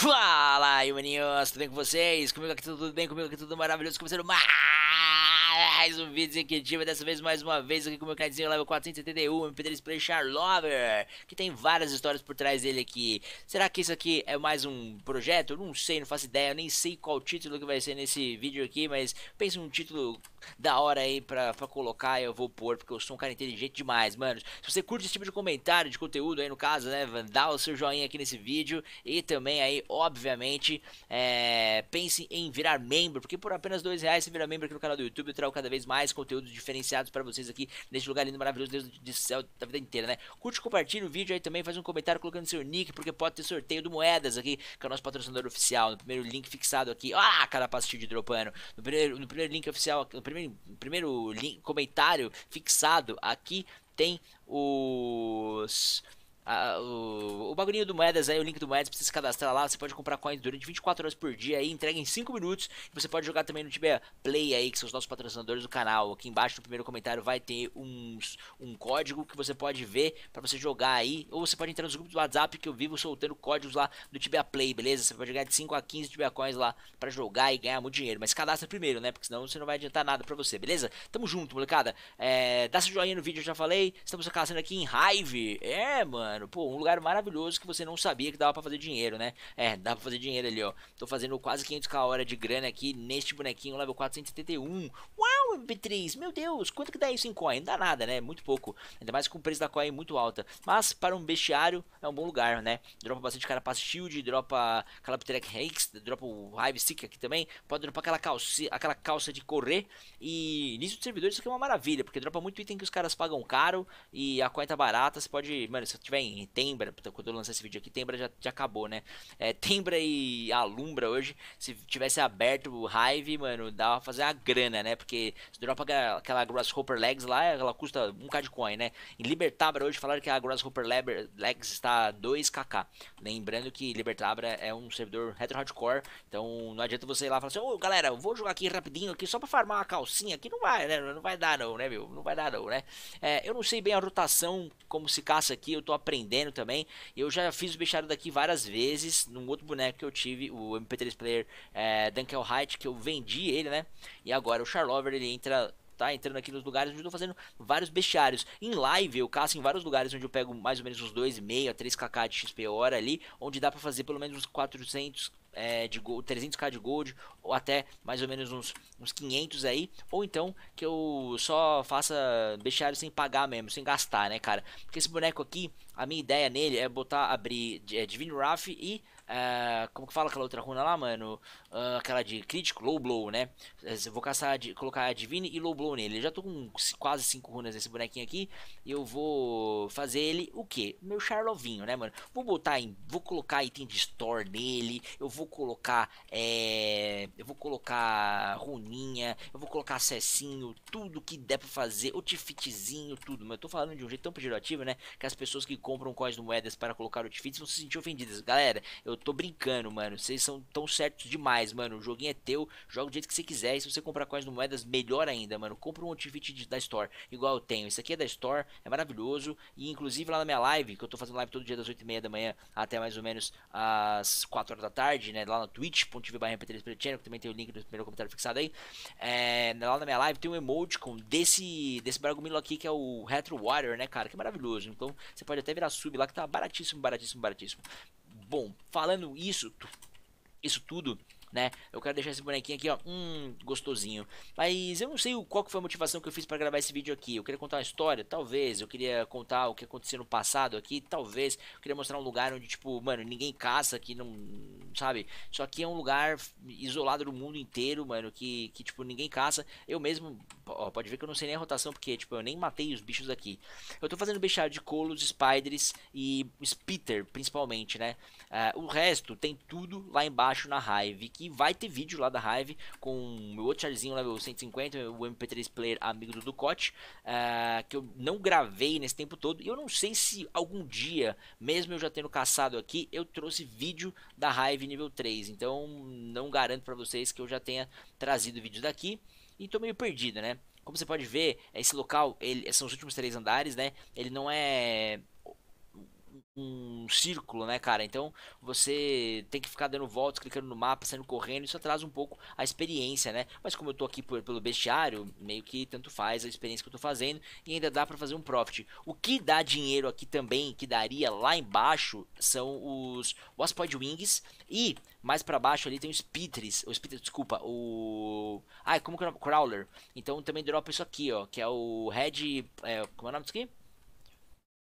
Fala, aí, maninhos, tudo bem com vocês? Comigo aqui tudo bem, comigo aqui tudo maravilhoso, começando mais mais um vídeo executivo, dessa vez mais uma vez aqui com o meu cardzinho level 471, MP3 Play Charlover, que tem várias histórias por trás dele aqui. Será que isso aqui é mais um projeto? Eu não sei, não faço ideia, eu nem sei qual título que vai ser nesse vídeo aqui, mas pense um título da hora aí pra, pra colocar e eu vou pôr, porque eu sou um cara inteligente demais, mano. Se você curte esse tipo de comentário, de conteúdo aí no caso, né, dá o seu joinha aqui nesse vídeo e também aí, obviamente, é, pense em virar membro, porque por apenas dois reais você vira membro aqui no canal do YouTube, eu trago cada cada vez mais conteúdos diferenciados para vocês aqui neste lugar lindo, maravilhoso, Deus do céu, da vida inteira, né? Curte, compartilha o vídeo aí também, faz um comentário colocando seu nick, porque pode ter sorteio do Moedas aqui, que é o nosso patrocinador oficial, no primeiro link fixado aqui. Ah, capacete de dropando. No primeiro, no primeiro link oficial, no primeiro, no primeiro link, comentário fixado aqui tem os a, o, o bagulhinho do Moedas aí, o link do Moedas pra você se cadastrar lá. Você pode comprar coins durante 24 horas por dia aí, entrega em 5 minutos. E você pode jogar também no Tibia Play aí, que são os nossos patrocinadores do canal. Aqui embaixo no primeiro comentário vai ter uns, um código que você pode ver para você jogar aí. Ou você pode entrar nos grupos do WhatsApp que eu vivo soltando códigos lá do Tibia Play, beleza? Você pode ganhar de 5 a 15 Tibia Coins lá para jogar e ganhar muito dinheiro. Mas cadastra primeiro, né? Porque senão você não vai adiantar nada pra você, beleza? Tamo junto, molecada. É, dá seu joinha no vídeo, eu já falei. Estamos cadastrando aqui em Hive. É, mano mano. Pô, um lugar maravilhoso que você não sabia que dava para fazer dinheiro, né? É, dá pra fazer dinheiro ali, ó. Tô fazendo quase 500k a hora de grana aqui neste bonequinho level 471. Uau, MP3, meu Deus, quanto que dá isso em coin? Não dá nada, né? Muito pouco. Ainda mais com o preço da coin muito alta. Mas para um bestiário é um bom lugar, né? Dropa bastante carapace shield, dropa calapterec hex, dropa o hive stick aqui também. Pode dropar aquela calça, aquela calça de correr. E nisso de servidor isso aqui é uma maravilha, porque dropa muito item que os caras pagam caro e a coin tá barata. Você pode, mano, se tiver em tem, Tembra, quando eu lançar esse vídeo aqui, Tembra já, já acabou, né? É, Tembra e Alumbra hoje, se tivesse aberto o Hive, mano, dava pra fazer a grana, né? Porque se dropa aquela Grasshopper Legs lá, ela custa 1k de coin, né? Em Libertabra hoje falaram que a Grasshopper Legs está 2kk. Lembrando que Libertabra é um servidor retro-hardcore, então não adianta você ir lá e falar assim, ô oh, galera, vou jogar aqui rapidinho aqui só pra farmar uma calcinha aqui, não vai, né? Não vai dar não, né, meu? Não vai dar não, né? É, eu não sei bem a rotação, como se caça aqui, eu tô aprendendo vendendo também. Eu já fiz o bichado daqui várias vezes, num outro boneco que eu tive, o MP3 Player é, Dunkel Height, que eu vendi ele, né? E agora o Charlover ele entra tá? Entrando aqui nos lugares onde eu tô fazendo vários bestiários. Em live eu caço em vários lugares onde eu pego mais ou menos uns 2,5 a 3kk de XP hora ali, onde dá para fazer pelo menos uns 400 é, de gold, 300k de gold, ou até mais ou menos uns, uns 500 aí, ou então que eu só faça bestiário sem pagar mesmo, sem gastar, né, cara? Porque esse boneco aqui, a minha ideia nele é botar, abrir é, Divine Wrath e Uh, como que fala aquela outra runa lá, mano? Uh, aquela de crítico, low blow, né? Eu vou caçar, colocar a Divine e low blow nele. Eu já tô com quase 5 runas nesse bonequinho aqui. E eu vou fazer ele o quê? Meu charlovinho, né, mano? Vou botar em. Vou colocar item de store nele. Eu vou colocar. É, eu vou colocar runinha. Eu vou colocar acessinho Tudo que der pra fazer. Outfitzinho, tudo. Mas eu tô falando de um jeito tão pejorativo, né? Que as pessoas que compram coins moedas para colocar outfits vão se sentir ofendidas. Galera, eu tô brincando, mano. Vocês são tão certos demais, mano. O joguinho é teu, joga do jeito que você quiser. E se você comprar coins no moedas, melhor ainda, mano. Compra um outfit da Store, igual eu tenho. Isso aqui é da Store, é maravilhoso. E inclusive lá na minha live, que eu tô fazendo live todo dia das 8 e meia da manhã até mais ou menos às 4 horas da tarde, né? Lá na twitch.tv barra que também tem o link do primeiro comentário fixado aí. É, lá na minha live tem um emoticon desse, desse Bargomilo aqui, que é o Retro Warrior, né, cara? Que é maravilhoso. Então você pode até virar sub lá, que tá baratíssimo, baratíssimo, baratíssimo. Bom, falando isso, isso tudo, né? Eu quero deixar esse bonequinho aqui, ó, hum, gostosinho. Mas eu não sei qual que foi a motivação que eu fiz para gravar esse vídeo aqui. Eu queria contar uma história, talvez. Eu queria contar o que aconteceu no passado aqui, talvez. Eu queria mostrar um lugar onde, tipo, mano, ninguém caça, que não, sabe? Só que é um lugar isolado do mundo inteiro, mano, que, que tipo, ninguém caça. Eu mesmo, ó, pode ver que eu não sei nem a rotação, porque, tipo, eu nem matei os bichos aqui Eu tô fazendo bestiário de colos, spiders e spitter, principalmente, né? Uh, o resto tem tudo lá embaixo na hive que vai ter vídeo lá da Hive com meu outro charzinho level 150, o MP3 player amigo do Cote, uh, ah, que eu não gravei nesse tempo todo. E eu não sei se algum dia, mesmo eu já tendo caçado aqui, eu trouxe vídeo da Hive nível 3. Então não garanto para vocês que eu já tenha trazido vídeo daqui. E tô meio perdido, né? Como você pode ver, esse local, ele, são os últimos três andares, né? Ele não é um círculo, né, cara? Então você tem que ficar dando voltas, clicando no mapa, saindo correndo, isso atrasa um pouco a experiência, né? Mas como eu tô aqui por, pelo bestiário, meio que tanto faz a experiência que eu tô fazendo e ainda dá para fazer um profit. O que dá dinheiro aqui também, que daria lá embaixo, são os Waspoid Wings e mais para baixo ali tem os Pitres, os Pitres, desculpa, o... Ai, como que é o nome? Crawler. Então também dropa isso aqui, ó, que é o Red... É, como é o nome disso aqui?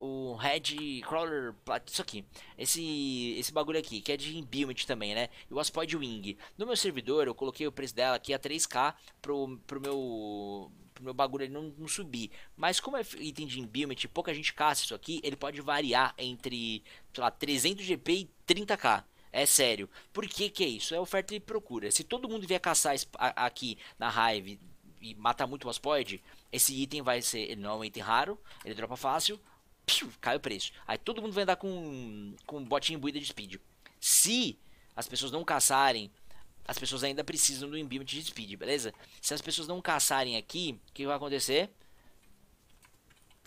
o Red Crawler, isso aqui, esse, esse bagulho aqui, que é de inbuild também, né, e o Aspod Wing. No meu servidor, eu coloquei o preço dela aqui a 3k pro, pro meu pro meu bagulho ele não, não subir. Mas como é item de inbuild, pouca gente caça isso aqui, ele pode variar entre, sei lá, 300 GP e 30k. É sério. Por que que é isso? É oferta e procura. Se todo mundo vier caçar aqui na Hive e matar muito o Aspod, esse item vai ser, ele não é um item raro, ele dropa fácil, piu, cai o preço. Aí todo mundo vai andar com, com um botinho imbuído de speed. Se as pessoas não caçarem, as pessoas ainda precisam do imbuído de speed, beleza? Se as pessoas não caçarem aqui, o que vai acontecer?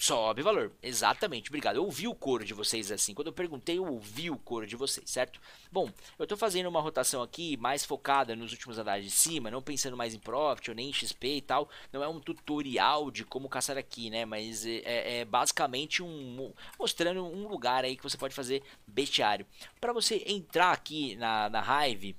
Sobe valor. Exatamente, obrigado. Eu ouvi o coro de vocês assim. Quando eu perguntei, eu ouvi o coro de vocês, certo? Bom, eu estou fazendo uma rotação aqui mais focada nos últimos andares de cima, não pensando mais em profit ou nem em XP e tal. Não é um tutorial de como caçar aqui, né? Mas é, é, é basicamente um mostrando um lugar aí que você pode fazer bestiário. Para você entrar aqui na, na Hive,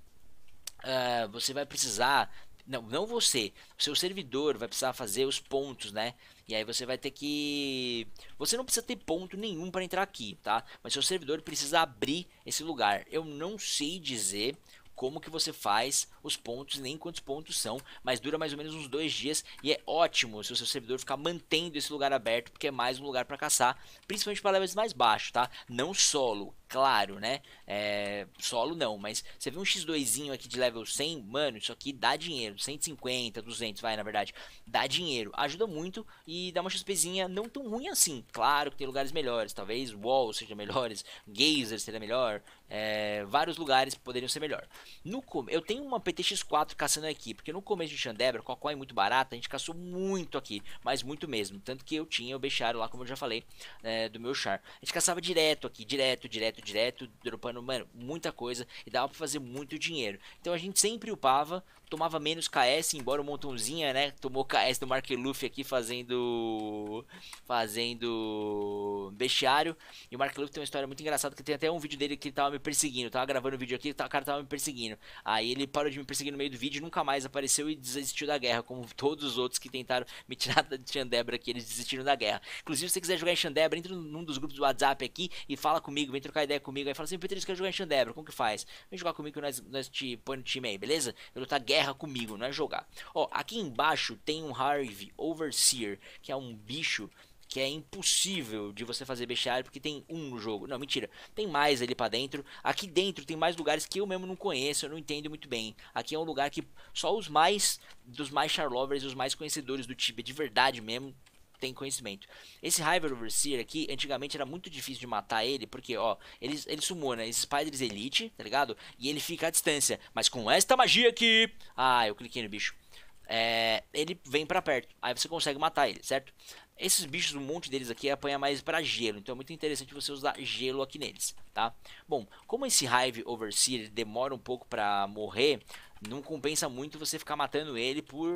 uh, você vai precisar não, não você. O seu servidor vai precisar fazer os pontos, né? E aí você vai ter que. Você não precisa ter ponto nenhum para entrar aqui, tá? Mas seu servidor precisa abrir esse lugar. Eu não sei dizer como que você faz os pontos, nem quantos pontos são, mas dura mais ou menos uns dois dias e é ótimo se o seu servidor ficar mantendo esse lugar aberto, porque é mais um lugar para caçar, principalmente para levels mais baixos, tá? Não solo, claro, né? É, solo não, mas você vê um X2zinho aqui de level 100, mano, isso aqui dá dinheiro. 150, 200, vai, na verdade, dá dinheiro. Ajuda muito e dá uma XPzinha não tão ruim assim. Claro que tem lugares melhores, talvez Wall seja melhores, Gazer seria melhor, é, vários lugares poderiam ser melhor. No Eu tenho uma PTX4 caçando aqui, porque no começo de Xandebra, Cocó é muito barato, a gente caçou muito aqui, mas muito mesmo. Tanto que eu tinha o Becharo lá, como eu já falei, é, do meu char. A gente caçava direto aqui, direto, direto, direto, direto, dropando, mano, muita coisa e dava pra fazer muito dinheiro. Então a gente sempre upava tomava menos KS, embora o montãozinha, né? Tomou KS do Mark Luffy aqui fazendo. fazendo. bestiário. E o Mark Luffy tem uma história muito engraçada, que tem até um vídeo dele que ele tava me perseguindo. Eu tava gravando o um vídeo aqui, tá, o cara tava me perseguindo. Aí ele parou de me perseguir no meio do vídeo, nunca mais apareceu e desistiu da guerra, como todos os outros que tentaram me tirar da Xandebra que eles desistiram da guerra. Inclusive, se você quiser jogar em Xandebra, entra num dos grupos do WhatsApp aqui e fala comigo, vem trocar ideia comigo. Aí fala assim, você quer jogar em Xandebra, como que faz? Vem jogar comigo que nós, nós te põe no time aí, beleza? Eu lutar guerra guerra comigo, não é jogar. Ó, aqui embaixo tem um Harvey Overseer, que é um bicho que é impossível de você fazer bestiário porque tem um no jogo. Não, mentira. Tem mais ali para dentro. Aqui dentro tem mais lugares que eu mesmo não conheço, eu não entendo muito bem. Aqui é um lugar que só os mais dos mais charlovers, os mais conhecedores do Tibia de verdade mesmo tem conhecimento. Esse Hiver Overseer aqui, antigamente era muito difícil de matar ele, porque, ó, ele, ele sumona né? esses Spiders Elite, tá ligado? E ele fica à distância. Mas com esta magia aqui. Ah, eu cliquei no bicho. É, ele vem para perto. Aí você consegue matar ele, certo? Esses bichos, um monte deles aqui apanha mais para gelo, então é muito interessante você usar gelo aqui neles, tá? Bom, como esse Hive Overseer demora um pouco para morrer, não compensa muito você ficar matando ele por,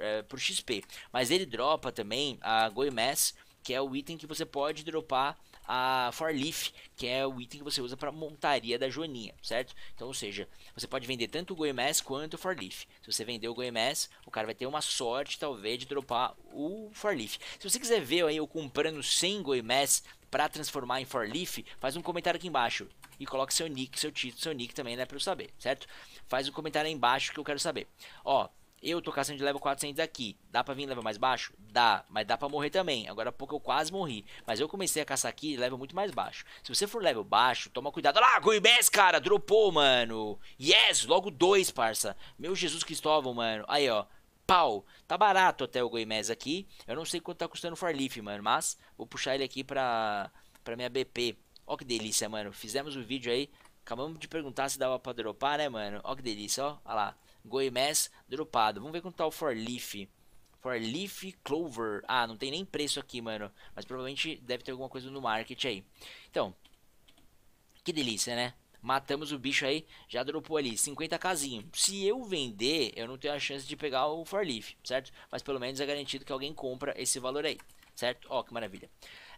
é, por XP. Mas ele dropa também a Goimass, que é o item que você pode dropar a Leaf, que é o item que você usa para montaria da joaninha, certo? Então, ou seja, você pode vender tanto o Goemess quanto o Leaf. Se você vender o Goemess, o cara vai ter uma sorte, talvez, de dropar o Leaf. Se você quiser ver aí eu comprando 100 Goemess para transformar em Leaf, faz um comentário aqui embaixo e coloque seu nick, seu título, seu nick também, né, para eu saber, certo? Faz um comentário aí embaixo que eu quero saber. Ó, eu tô caçando de level 400 aqui. Dá pra vir level mais baixo? Dá, mas dá pra morrer também. Agora há pouco eu quase morri. Mas eu comecei a caçar aqui level muito mais baixo. Se você for level baixo, toma cuidado. Olha lá, Goibes, cara, dropou, mano. Yes, logo dois, parça. Meu Jesus Cristóvão, mano. Aí, ó. Pau. Tá barato até o Goimez aqui. Eu não sei quanto tá custando o Farleaf, mano. Mas vou puxar ele aqui pra, pra minha BP. Ó que delícia, mano. Fizemos o um vídeo aí. Acabamos de perguntar se dava pra dropar, né, mano? Ó que delícia, ó. Olha lá. Goimes dropado. Vamos ver quanto tá o Forleaf. Forleaf Clover. Ah, não tem nem preço aqui, mano. Mas provavelmente deve ter alguma coisa no market aí. Então, que delícia, né? Matamos o bicho aí, já dropou ali 50 casinho. Se eu vender, eu não tenho a chance de pegar o Forleaf, certo? Mas pelo menos é garantido que alguém compra esse valor aí, certo? Ó, que maravilha.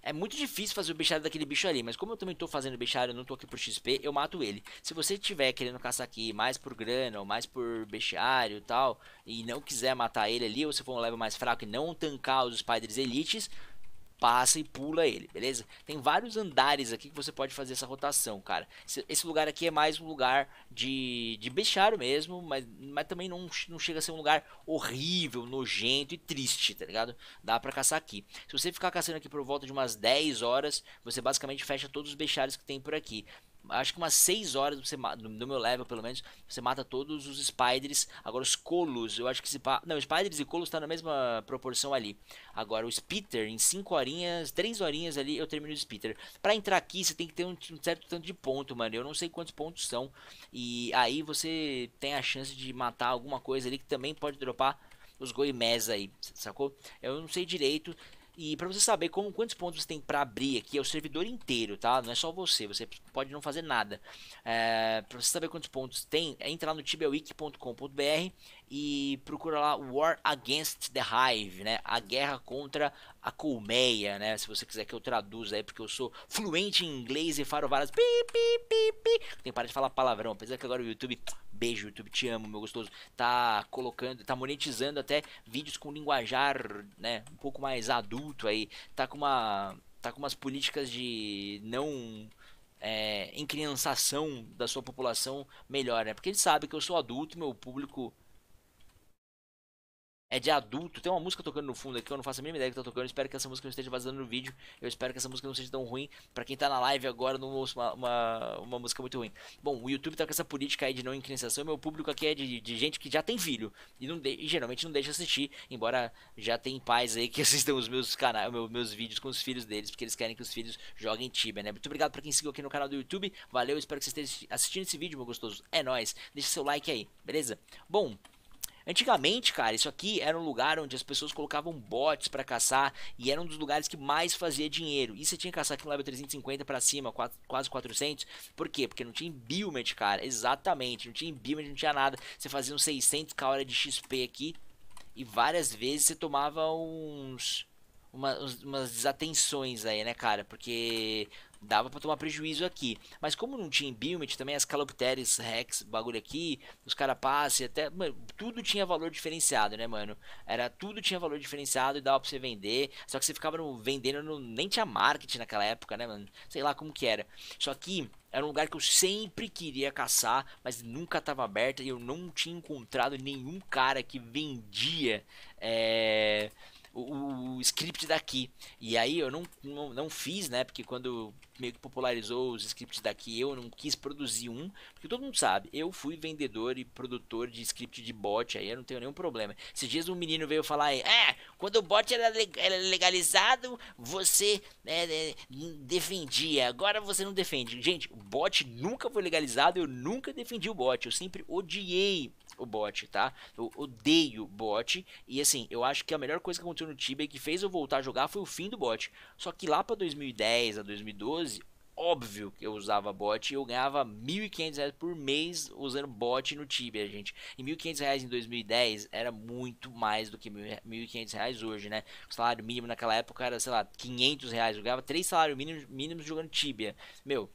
É muito difícil fazer o bichário daquele bicho ali, mas como eu também tô fazendo bichário, eu não tô aqui por XP, eu mato ele. Se você tiver querendo caçar aqui mais por grana ou mais por bestiário e tal, e não quiser matar ele ali, ou se for um level mais fraco e não tancar os Spiders Elites, passa e pula ele, beleza? Tem vários andares aqui que você pode fazer essa rotação, cara. Esse, esse lugar aqui é mais um lugar de, de bestiário mesmo, mas, mas também não, não chega a ser um lugar horrível, nojento e triste, tá ligado? Dá pra caçar aqui. Se você ficar caçando aqui por volta de umas 10 horas, você basicamente fecha todos os bestiários que tem por aqui acho que umas 6 horas você no meu level pelo menos, você mata todos os spiders. Agora os colos, eu acho que se pa... não, spiders e colos tá na mesma proporção ali. Agora o spitter em 5 horinhas, 3 horinhas ali eu termino o spitter. Para entrar aqui você tem que ter um, certo tanto de ponto, mano. Eu não sei quantos pontos são e aí você tem a chance de matar alguma coisa ali que também pode dropar os goimés aí, sacou? Eu não sei direito. E para você saber como, quantos pontos você tem para abrir aqui, é o servidor inteiro, tá? Não é só você, você pode não fazer nada. É, para você saber quantos pontos tem, é entrar no tibiawiki.com.br e procura lá War Against the Hive, né? A guerra contra a colmeia, né? Se você quiser que eu traduza aí, porque eu sou fluente em inglês e faro várias pi, pi, pi, pi. Tem que parar de falar palavrão, apesar que agora o YouTube Beijo, YouTube, te amo, meu gostoso. Tá colocando, tá monetizando até vídeos com linguajar, né? Um pouco mais adulto aí. Tá com uma. Tá com umas políticas de não é, encriançação da sua população melhor, né? Porque ele sabe que eu sou adulto, meu público é de adulto. Tem uma música tocando no fundo aqui, eu não faço a mínima ideia que tá tocando. espero que essa música não esteja vazando no vídeo. Eu espero que essa música não seja tão ruim. para quem tá na live agora, não ouço uma, uma, uma, música muito ruim. Bom, o YouTube tá com essa política aí de não inclinação. Meu público aqui é de, de gente que já tem filho. E, não de, e geralmente não deixa assistir, embora já tem pais aí que assistam os meus canais, meus, meus vídeos com os filhos deles, porque eles querem que os filhos joguem Tibia, né? Muito obrigado pra quem seguiu aqui no canal do YouTube. Valeu, espero que vocês estejam assistindo esse vídeo, meu gostoso. É nóis. Deixa seu like aí, beleza? Bom, Antigamente, cara, isso aqui era um lugar onde as pessoas colocavam bots para caçar e era um dos lugares que mais fazia dinheiro. E você tinha que caçar aqui no level 350 para cima, quase 400. Por quê? Porque não tinha embilment, cara. Exatamente, não tinha embilment, não tinha nada. Você fazia uns 600k hora de XP aqui e várias vezes você tomava uns uma, umas desatenções aí, né, cara? Porque dava para tomar prejuízo aqui. Mas como não tinha Imbumet, também as Calopteris Rex, bagulho aqui, os Carapace, até, mano, tudo tinha valor diferenciado, né, mano? Era tudo tinha valor diferenciado e dava pra você vender. Só que você ficava no, vendendo, no, nem tinha marketing naquela época, né, mano? Sei lá como que era. Só que era um lugar que eu sempre queria caçar, mas nunca estava aberto e eu não tinha encontrado nenhum cara que vendia é, o, o, script daqui. E aí eu não, não, não fiz, né? Porque quando meio que popularizou os scripts daqui, eu não quis produzir um, porque todo mundo sabe, eu fui vendedor e produtor de script de bot, aí eu não tenho nenhum problema. Esses dias um menino veio falar aí, é, é, quando o bot era legalizado, você é, é, defendia, agora você não defende. Gente, o bot nunca foi legalizado, eu nunca defendi o bot, eu sempre odiei o bot, tá? Eu odeio bot. E assim, eu acho que a melhor coisa que aconteceu no Tibia que fez eu voltar a jogar foi o fim do bot. Só que lá pra 2010 a 2012, óbvio que eu usava bot e eu ganhava 1.500 reais por mês usando bot no Tibia, gente. E 1.500 reais em 2010 era muito mais do que 1.500 reais hoje, né? O salário mínimo naquela época era, sei lá, 500 reais. Eu ganhava 3 salários mínimos jogando Tibia. Meu,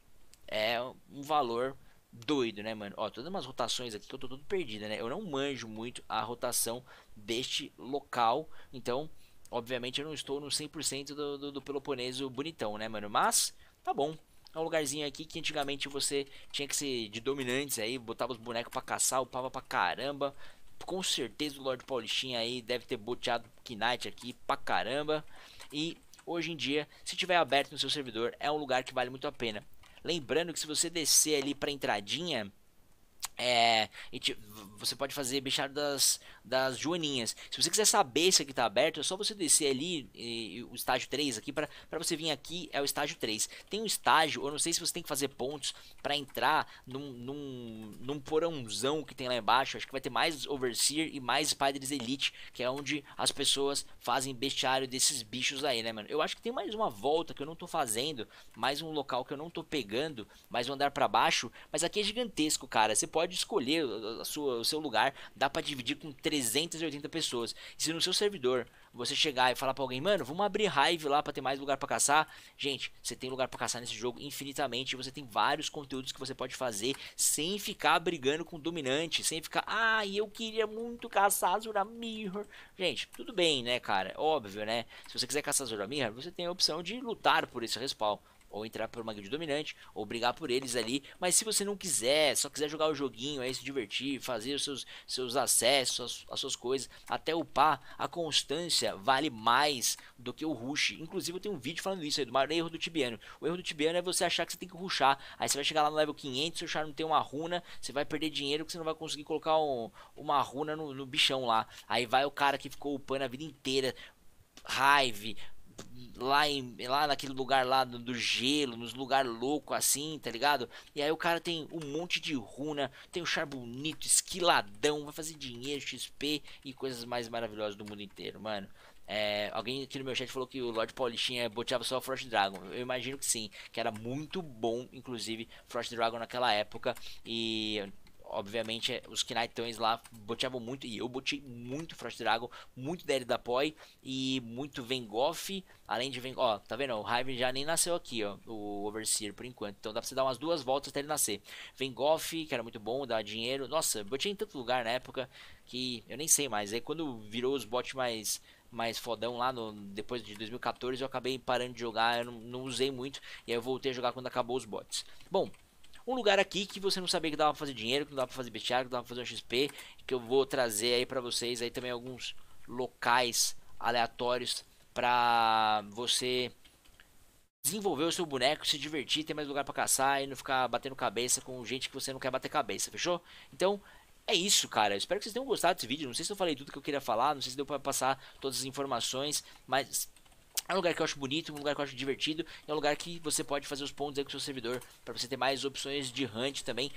é um valor doido, né, mano? Ó, todas umas rotações aqui que eu tô todo perdido, né? Eu não manjo muito a rotação deste local, então, obviamente, eu não estou no 100% do, do, do Peloponeso bonitão, né, mano? Mas, tá bom. É um lugarzinho aqui que antigamente você tinha que ser de dominantes aí, botava os bonecos pra caçar, upava pra caramba. Com certeza o Lord Paulistinha aí deve ter boteado Knight aqui pra caramba. E hoje em dia, se tiver aberto no seu servidor, é um lugar que vale muito a pena. Lembrando que se você descer ali pra entradinha, é, e você pode fazer bestiário das, das joaninhas. Se você quiser saber se aqui está aberto, é só você descer ali, e, o estágio 3 aqui, para você vir aqui é o estágio 3. Tem um estágio, eu não sei se você tem que fazer pontos para entrar num, num, num porãozão que tem lá embaixo. Acho que vai ter mais Overseer e mais Spiders Elite, que é onde as pessoas fazem bestiário desses bichos aí, né, mano? Eu acho que tem mais uma volta que eu não tô fazendo, mais um local que eu não tô pegando, mais um andar para baixo, mas aqui é gigantesco, cara. Você pode escolher a sua, seu lugar dá para dividir com 380 pessoas. E se no seu servidor você chegar e falar para alguém, mano, vamos abrir raiva lá para ter mais lugar para caçar, gente, você tem lugar para caçar nesse jogo infinitamente. Você tem vários conteúdos que você pode fazer sem ficar brigando com o dominante, sem ficar, ah, eu queria muito caçar Mirror. Gente, tudo bem, né, cara? Óbvio, né? Se você quiser caçar Mirror, você tem a opção de lutar por esse respawn ou entrar por uma guild dominante, ou brigar por eles ali. Mas se você não quiser, só quiser jogar o joguinho, aí se divertir, fazer os seus, seus acessos, as, as suas coisas, até upar, a constância vale mais do que o rush. Inclusive eu tenho um vídeo falando isso aí, do maior erro do Tibiano. O erro do Tibiano é você achar que você tem que rushar, aí você vai chegar lá no level 500, seu char não tem uma runa, você vai perder dinheiro que você não vai conseguir colocar um, uma runa no, no bichão lá. Aí vai o cara que ficou upando a vida inteira, raive lá, em, lá naquele lugar lá do, do gelo, nos lugar louco assim, tá ligado? E aí o cara tem um monte de runa, tem o um char bonito, esquiladão, vai fazer dinheiro, XP e coisas mais maravilhosas do mundo inteiro, mano. É, alguém aqui no meu chat falou que o Lord Paulistinha boteava só o Frost Dragon. Eu imagino que sim, que era muito bom, inclusive, Frost Dragon naquela época. E obviamente, é, os Knightões lá boteavam muito, e eu botei muito Frost Dragon, muito Dead da Poi e muito Vengoff, além de Vengoff, ó, tá vendo? O Raven já nem nasceu aqui, ó, o Overseer por enquanto, então dá pra você dar umas duas voltas até ele nascer. Vengoff, que era muito bom, dá dinheiro, nossa, botei em tanto lugar na época que eu nem sei mais, aí é quando virou os bots mais mais fodão lá no, depois de 2014 eu acabei parando de jogar, eu não, não usei muito, e aí eu voltei a jogar quando acabou os bots. Bom, um lugar aqui que você não sabia que dava pra fazer dinheiro, que não dava pra fazer bestiário, que não dava pra fazer um XP, que eu vou trazer aí pra vocês aí também alguns locais aleatórios pra você desenvolver o seu boneco, se divertir, ter mais lugar para caçar e não ficar batendo cabeça com gente que você não quer bater cabeça, fechou? Então, é isso, cara. Espero que vocês tenham gostado desse vídeo. Não sei se eu falei tudo que eu queria falar, não sei se deu para passar todas as informações, mas é um lugar que eu acho bonito, um lugar que eu acho divertido, é um lugar que você pode fazer os pontos aí com o seu servidor para você ter mais opções de hunt também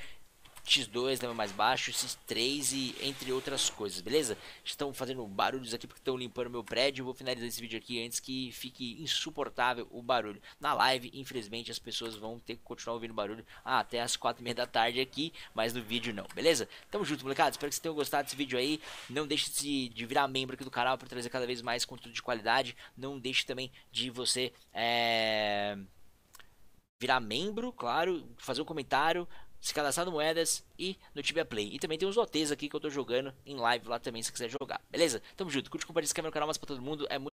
X2, né, mais baixo, X3 e entre outras coisas, beleza? Estão fazendo barulhos aqui porque estão limpando meu prédio. Vou finalizar esse vídeo aqui antes que fique insuportável o barulho. Na live, infelizmente, as pessoas vão ter que continuar ouvindo barulho até as 4 e meia da tarde aqui, mas no vídeo não, beleza? Tamo junto, molecada. Espero que vocês tenham gostado desse vídeo aí. Não deixe de, de virar membro aqui do canal para trazer cada vez mais conteúdo de qualidade. Não deixe também de você. É virar membro, claro, fazer um comentário, se cadastrar no Moedas e no Tibia Play. E também tem uns OTs aqui que eu tô jogando em live lá também, se quiser jogar. Beleza? Tamo junto. Curte, compartilha, inscreve no canal, mas pra todo mundo é muito